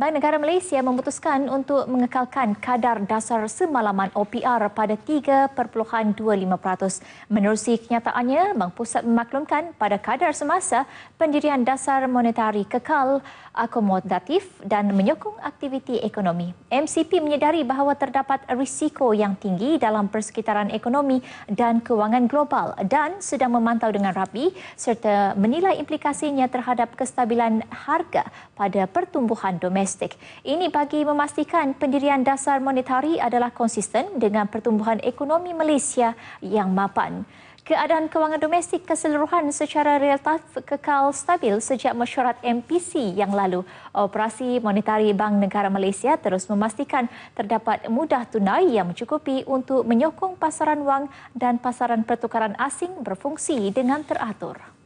Bank Negara Malaysia memutuskan untuk mengekalkan kadar dasar semalaman OPR pada 3.25%. Menerusi kenyataannya, Bank Pusat memaklumkan pada kadar semasa pendirian dasar monetari kekal akomodatif dan menyokong aktiviti ekonomi. MCP menyedari bahawa terdapat risiko yang tinggi dalam persekitaran ekonomi dan kewangan global dan sedang memantau dengan rapi serta menilai implikasinya terhadap kestabilan harga pada pertumbuhan domestik domestik. Ini bagi memastikan pendirian dasar monetari adalah konsisten dengan pertumbuhan ekonomi Malaysia yang mapan. Keadaan kewangan domestik keseluruhan secara relatif kekal stabil sejak mesyuarat MPC yang lalu. Operasi monetari Bank Negara Malaysia terus memastikan terdapat mudah tunai yang mencukupi untuk menyokong pasaran wang dan pasaran pertukaran asing berfungsi dengan teratur.